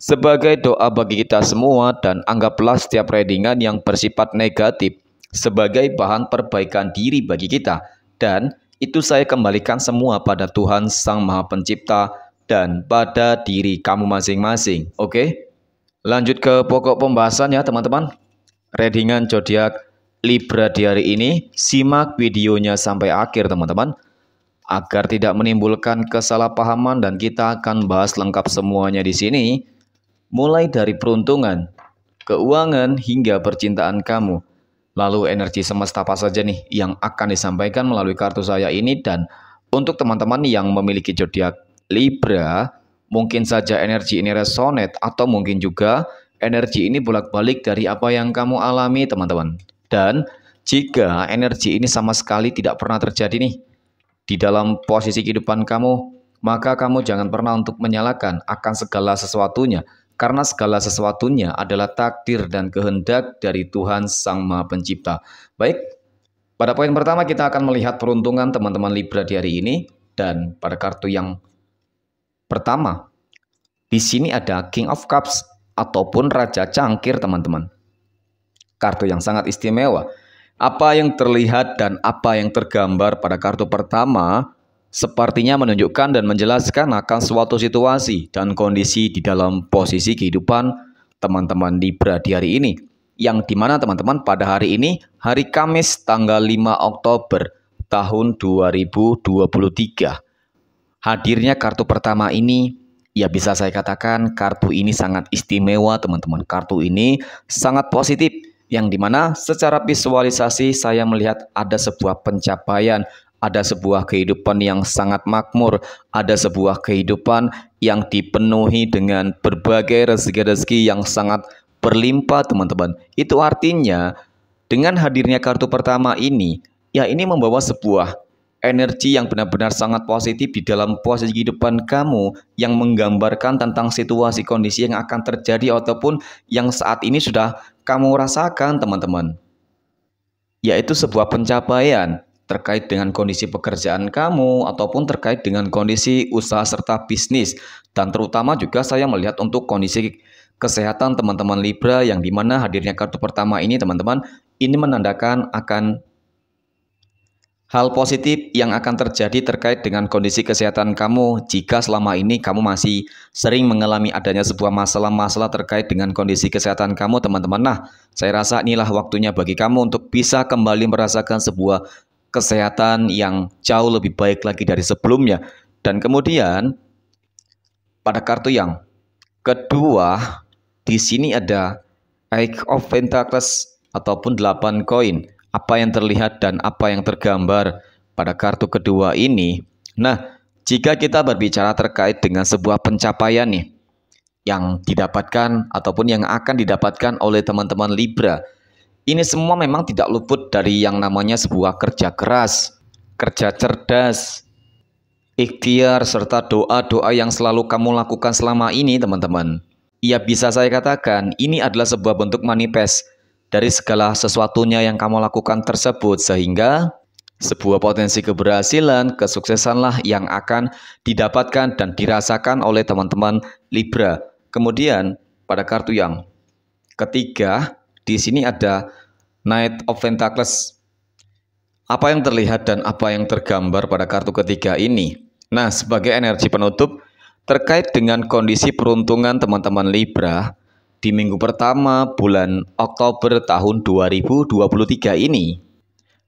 sebagai doa bagi kita semua dan anggaplah setiap readingan yang bersifat negatif sebagai bahan perbaikan diri bagi kita dan itu saya kembalikan semua pada Tuhan Sang Maha Pencipta dan pada diri kamu masing-masing. Oke? Lanjut ke pokok pembahasan ya teman-teman. Readingan zodiak Libra di hari ini, simak videonya sampai akhir teman-teman agar tidak menimbulkan kesalahpahaman dan kita akan bahas lengkap semuanya di sini mulai dari peruntungan, keuangan, hingga percintaan kamu. Lalu energi semesta apa saja nih yang akan disampaikan melalui kartu saya ini dan untuk teman-teman yang memiliki zodiak Libra, mungkin saja energi ini resonate atau mungkin juga energi ini bolak-balik dari apa yang kamu alami teman-teman. Dan jika energi ini sama sekali tidak pernah terjadi nih di dalam posisi kehidupan kamu, maka kamu jangan pernah untuk menyalahkan akan segala sesuatunya karena segala sesuatunya adalah takdir dan kehendak dari Tuhan Sang Maha Pencipta. Baik, pada poin pertama kita akan melihat peruntungan teman-teman Libra di hari ini dan pada kartu yang pertama di sini ada King of Cups ataupun Raja Cangkir teman-teman. Kartu yang sangat istimewa. Apa yang terlihat dan apa yang tergambar pada kartu pertama sepertinya menunjukkan dan menjelaskan akan suatu situasi dan kondisi di dalam posisi kehidupan teman-teman Libra di hari ini. Yang dimana teman-teman pada hari ini, hari Kamis tanggal 5 Oktober tahun 2023. Hadirnya kartu pertama ini, ya bisa saya katakan kartu ini sangat istimewa teman-teman. Kartu ini sangat positif yang dimana secara visualisasi saya melihat ada sebuah pencapaian, ada sebuah kehidupan yang sangat makmur, ada sebuah kehidupan yang dipenuhi dengan berbagai rezeki-rezeki yang sangat berlimpah, teman-teman. Itu artinya dengan hadirnya kartu pertama ini, ya ini membawa sebuah energi yang benar-benar sangat positif di dalam posisi kehidupan kamu yang menggambarkan tentang situasi kondisi yang akan terjadi ataupun yang saat ini sudah kamu rasakan, teman-teman. Yaitu sebuah pencapaian terkait dengan kondisi pekerjaan kamu ataupun terkait dengan kondisi usaha serta bisnis dan terutama juga saya melihat untuk kondisi kesehatan teman-teman Libra yang dimana hadirnya kartu pertama ini teman-teman ini menandakan akan hal positif yang akan terjadi terkait dengan kondisi kesehatan kamu jika selama ini kamu masih sering mengalami adanya sebuah masalah-masalah terkait dengan kondisi kesehatan kamu teman-teman nah saya rasa inilah waktunya bagi kamu untuk bisa kembali merasakan sebuah kesehatan yang jauh lebih baik lagi dari sebelumnya. Dan kemudian pada kartu yang kedua di sini ada Eight of Pentacles ataupun 8 koin. Apa yang terlihat dan apa yang tergambar pada kartu kedua ini. Nah, jika kita berbicara terkait dengan sebuah pencapaian nih yang didapatkan ataupun yang akan didapatkan oleh teman-teman Libra ini semua memang tidak luput dari yang namanya sebuah kerja keras, kerja cerdas, ikhtiar, serta doa-doa yang selalu kamu lakukan selama ini, teman-teman. Ya bisa saya katakan, ini adalah sebuah bentuk manifest dari segala sesuatunya yang kamu lakukan tersebut, sehingga sebuah potensi keberhasilan, kesuksesanlah yang akan didapatkan dan dirasakan oleh teman-teman Libra. Kemudian, pada kartu yang ketiga, di sini ada Knight of Pentacles. Apa yang terlihat dan apa yang tergambar pada kartu ketiga ini? Nah, sebagai energi penutup, terkait dengan kondisi peruntungan teman-teman Libra di minggu pertama bulan Oktober tahun 2023 ini.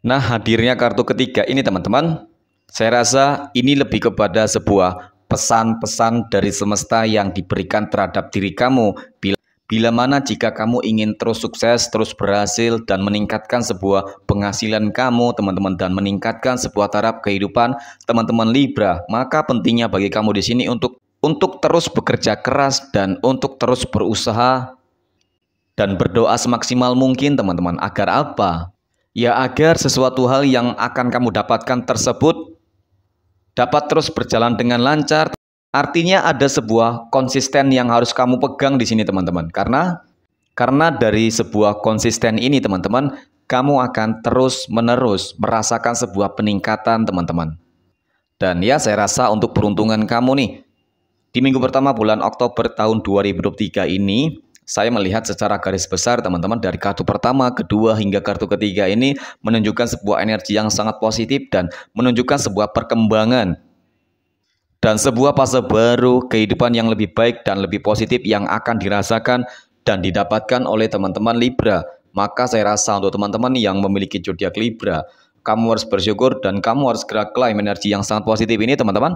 Nah, hadirnya kartu ketiga ini teman-teman, saya rasa ini lebih kepada sebuah pesan-pesan dari semesta yang diberikan terhadap diri kamu bila Bila mana jika kamu ingin terus sukses, terus berhasil, dan meningkatkan sebuah penghasilan kamu, teman-teman, dan meningkatkan sebuah taraf kehidupan teman-teman Libra, maka pentingnya bagi kamu di sini untuk untuk terus bekerja keras dan untuk terus berusaha dan berdoa semaksimal mungkin teman-teman agar apa? Ya agar sesuatu hal yang akan kamu dapatkan tersebut dapat terus berjalan dengan lancar Artinya ada sebuah konsisten yang harus kamu pegang di sini teman-teman. Karena karena dari sebuah konsisten ini teman-teman, kamu akan terus-menerus merasakan sebuah peningkatan teman-teman. Dan ya saya rasa untuk peruntungan kamu nih, di minggu pertama bulan Oktober tahun 2023 ini, saya melihat secara garis besar teman-teman dari kartu pertama, kedua hingga kartu ketiga ini menunjukkan sebuah energi yang sangat positif dan menunjukkan sebuah perkembangan dan sebuah fase baru kehidupan yang lebih baik dan lebih positif yang akan dirasakan dan didapatkan oleh teman-teman Libra. Maka saya rasa untuk teman-teman yang memiliki zodiak Libra, kamu harus bersyukur dan kamu harus gerak klaim energi yang sangat positif ini teman-teman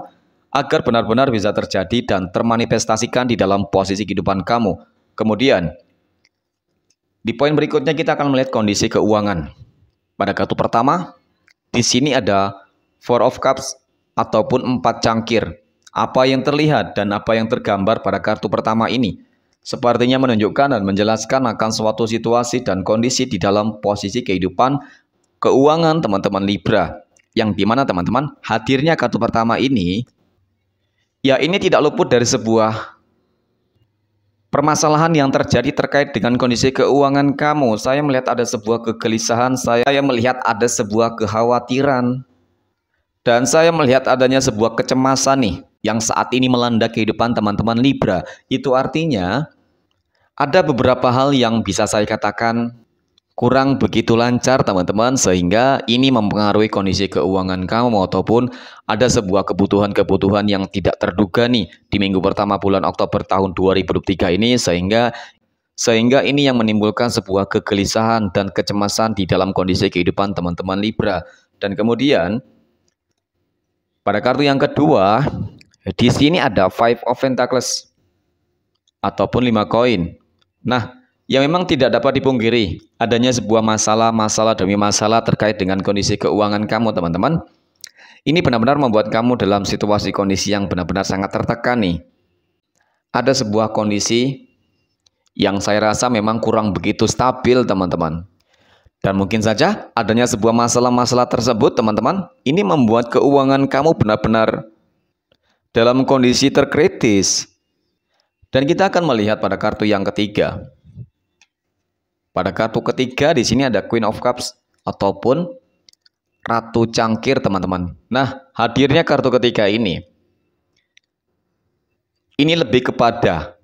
agar benar-benar bisa terjadi dan termanifestasikan di dalam posisi kehidupan kamu. Kemudian di poin berikutnya kita akan melihat kondisi keuangan. Pada kartu pertama, di sini ada Four of Cups ataupun empat cangkir. Apa yang terlihat dan apa yang tergambar pada kartu pertama ini sepertinya menunjukkan dan menjelaskan akan suatu situasi dan kondisi di dalam posisi kehidupan keuangan teman-teman Libra. Yang dimana teman-teman hadirnya kartu pertama ini, ya ini tidak luput dari sebuah permasalahan yang terjadi terkait dengan kondisi keuangan kamu. Saya melihat ada sebuah kegelisahan, saya melihat ada sebuah kekhawatiran. Dan saya melihat adanya sebuah kecemasan nih yang saat ini melanda kehidupan teman-teman Libra. Itu artinya ada beberapa hal yang bisa saya katakan kurang begitu lancar teman-teman sehingga ini mempengaruhi kondisi keuangan kamu ataupun ada sebuah kebutuhan-kebutuhan yang tidak terduga nih di minggu pertama bulan Oktober tahun 2023 ini sehingga sehingga ini yang menimbulkan sebuah kegelisahan dan kecemasan di dalam kondisi kehidupan teman-teman Libra dan kemudian pada kartu yang kedua, di sini ada Five of Pentacles ataupun lima koin. Nah, yang memang tidak dapat dipungkiri adanya sebuah masalah-masalah demi masalah terkait dengan kondisi keuangan kamu, teman-teman. Ini benar-benar membuat kamu dalam situasi kondisi yang benar-benar sangat tertekan nih. Ada sebuah kondisi yang saya rasa memang kurang begitu stabil, teman-teman. Dan mungkin saja adanya sebuah masalah-masalah tersebut, teman-teman, ini membuat keuangan kamu benar-benar dalam kondisi terkritis. Dan kita akan melihat pada kartu yang ketiga. Pada kartu ketiga di sini ada Queen of Cups ataupun Ratu Cangkir, teman-teman. Nah, hadirnya kartu ketiga ini ini lebih kepada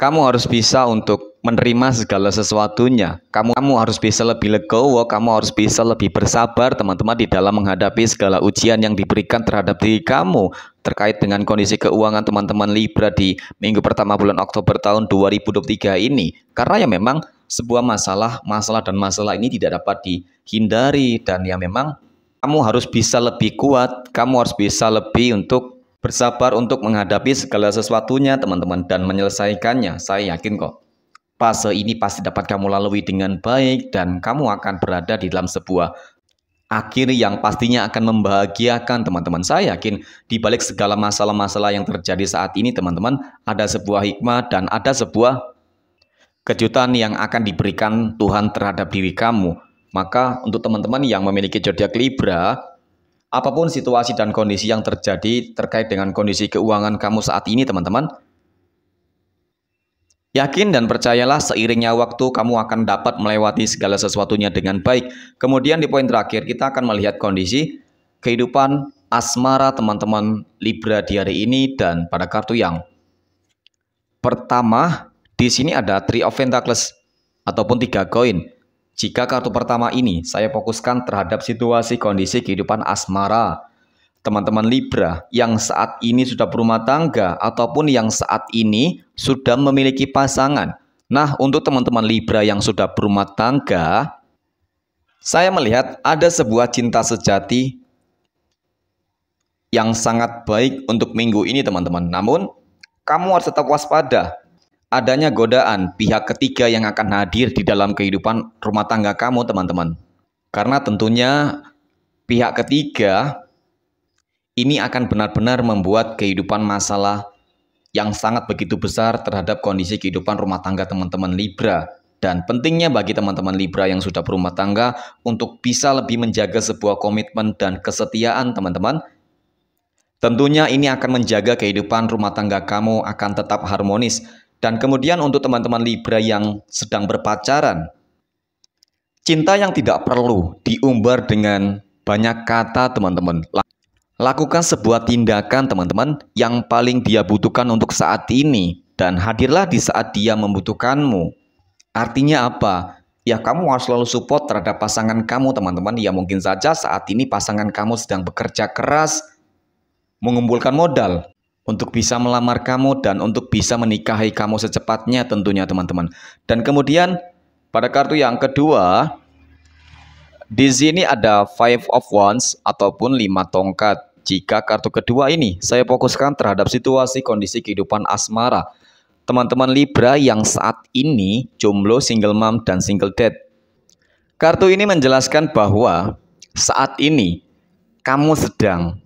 kamu harus bisa untuk menerima segala sesuatunya. Kamu kamu harus bisa lebih legowo, kamu harus bisa lebih bersabar teman-teman di dalam menghadapi segala ujian yang diberikan terhadap diri kamu terkait dengan kondisi keuangan teman-teman Libra di minggu pertama bulan Oktober tahun 2023 ini. Karena ya memang sebuah masalah, masalah dan masalah ini tidak dapat dihindari dan ya memang kamu harus bisa lebih kuat, kamu harus bisa lebih untuk bersabar untuk menghadapi segala sesuatunya teman-teman dan menyelesaikannya. Saya yakin kok. Fase ini pasti dapat kamu lalui dengan baik dan kamu akan berada di dalam sebuah akhir yang pastinya akan membahagiakan teman-teman. Saya yakin di balik segala masalah-masalah yang terjadi saat ini teman-teman ada sebuah hikmah dan ada sebuah kejutan yang akan diberikan Tuhan terhadap diri kamu. Maka untuk teman-teman yang memiliki zodiak Libra, apapun situasi dan kondisi yang terjadi terkait dengan kondisi keuangan kamu saat ini teman-teman, Yakin dan percayalah seiringnya waktu kamu akan dapat melewati segala sesuatunya dengan baik. Kemudian di poin terakhir kita akan melihat kondisi kehidupan asmara teman-teman Libra di hari ini dan pada kartu yang pertama di sini ada Three of Pentacles ataupun tiga koin. Jika kartu pertama ini saya fokuskan terhadap situasi kondisi kehidupan asmara teman-teman Libra yang saat ini sudah berumah tangga ataupun yang saat ini sudah memiliki pasangan. Nah, untuk teman-teman Libra yang sudah berumah tangga, saya melihat ada sebuah cinta sejati yang sangat baik untuk minggu ini, teman-teman. Namun, kamu harus tetap waspada. Adanya godaan pihak ketiga yang akan hadir di dalam kehidupan rumah tangga kamu, teman-teman. Karena tentunya pihak ketiga ini akan benar-benar membuat kehidupan masalah yang sangat begitu besar terhadap kondisi kehidupan rumah tangga teman-teman Libra. Dan pentingnya bagi teman-teman Libra yang sudah berumah tangga untuk bisa lebih menjaga sebuah komitmen dan kesetiaan teman-teman. Tentunya ini akan menjaga kehidupan rumah tangga kamu akan tetap harmonis. Dan kemudian untuk teman-teman Libra yang sedang berpacaran, cinta yang tidak perlu diumbar dengan banyak kata teman-teman. Lakukan sebuah tindakan teman-teman yang paling dia butuhkan untuk saat ini dan hadirlah di saat dia membutuhkanmu. Artinya apa? Ya kamu harus selalu support terhadap pasangan kamu teman-teman. Ya mungkin saja saat ini pasangan kamu sedang bekerja keras mengumpulkan modal untuk bisa melamar kamu dan untuk bisa menikahi kamu secepatnya tentunya teman-teman. Dan kemudian pada kartu yang kedua di sini ada five of wands ataupun lima tongkat jika kartu kedua ini saya fokuskan terhadap situasi kondisi kehidupan asmara, teman-teman Libra yang saat ini jomblo, single mom, dan single dad. Kartu ini menjelaskan bahwa saat ini kamu sedang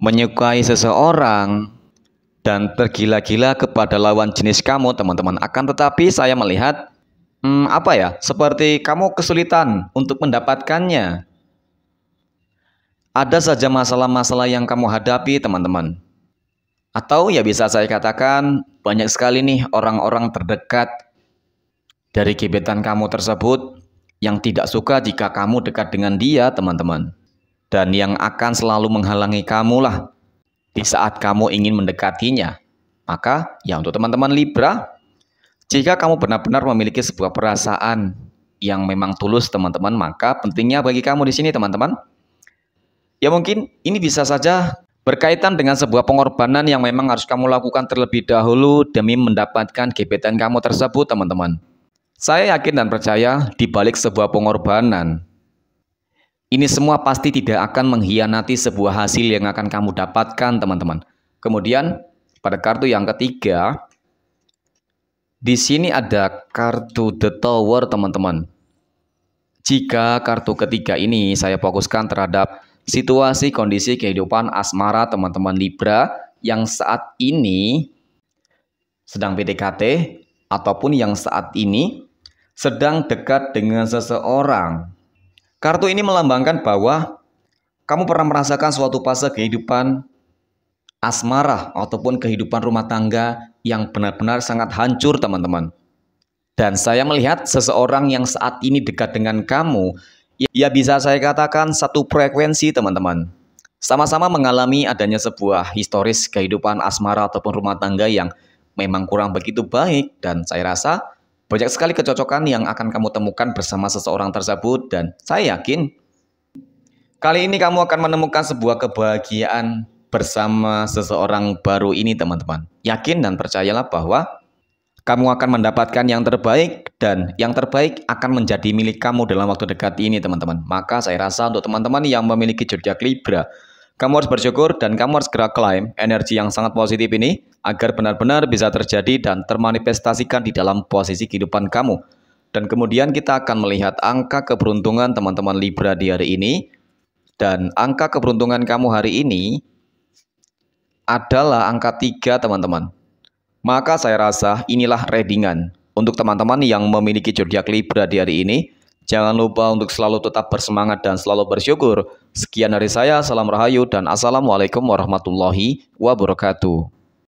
menyukai seseorang, dan tergila-gila kepada lawan jenis kamu, teman-teman. Akan tetapi saya melihat hmm, apa ya? Seperti kamu kesulitan untuk mendapatkannya. Ada saja masalah-masalah yang kamu hadapi, teman-teman. Atau ya bisa saya katakan, banyak sekali nih orang-orang terdekat dari gebetan kamu tersebut yang tidak suka jika kamu dekat dengan dia, teman-teman. Dan yang akan selalu menghalangi kamu lah di saat kamu ingin mendekatinya. Maka ya untuk teman-teman Libra, jika kamu benar-benar memiliki sebuah perasaan yang memang tulus, teman-teman, maka pentingnya bagi kamu di sini, teman-teman, Ya mungkin ini bisa saja berkaitan dengan sebuah pengorbanan yang memang harus kamu lakukan terlebih dahulu demi mendapatkan gebetan kamu tersebut, teman-teman. Saya yakin dan percaya di balik sebuah pengorbanan, ini semua pasti tidak akan mengkhianati sebuah hasil yang akan kamu dapatkan, teman-teman. Kemudian, pada kartu yang ketiga, di sini ada kartu The Tower, teman-teman. Jika kartu ketiga ini saya fokuskan terhadap situasi kondisi kehidupan asmara teman-teman Libra yang saat ini sedang PDKT ataupun yang saat ini sedang dekat dengan seseorang. Kartu ini melambangkan bahwa kamu pernah merasakan suatu fase kehidupan asmara ataupun kehidupan rumah tangga yang benar-benar sangat hancur, teman-teman. Dan saya melihat seseorang yang saat ini dekat dengan kamu ya bisa saya katakan satu frekuensi teman-teman. Sama-sama mengalami adanya sebuah historis kehidupan asmara ataupun rumah tangga yang memang kurang begitu baik dan saya rasa banyak sekali kecocokan yang akan kamu temukan bersama seseorang tersebut dan saya yakin kali ini kamu akan menemukan sebuah kebahagiaan bersama seseorang baru ini teman-teman. Yakin dan percayalah bahwa kamu akan mendapatkan yang terbaik dan yang terbaik akan menjadi milik kamu dalam waktu dekat ini teman-teman. Maka saya rasa untuk teman-teman yang memiliki zodiak Libra, kamu harus bersyukur dan kamu harus segera klaim energi yang sangat positif ini agar benar-benar bisa terjadi dan termanifestasikan di dalam posisi kehidupan kamu. Dan kemudian kita akan melihat angka keberuntungan teman-teman Libra di hari ini dan angka keberuntungan kamu hari ini adalah angka 3 teman-teman. Maka saya rasa inilah readingan. Untuk teman-teman yang memiliki zodiak Libra di hari ini, jangan lupa untuk selalu tetap bersemangat dan selalu bersyukur. Sekian dari saya, salam rahayu dan assalamualaikum warahmatullahi wabarakatuh.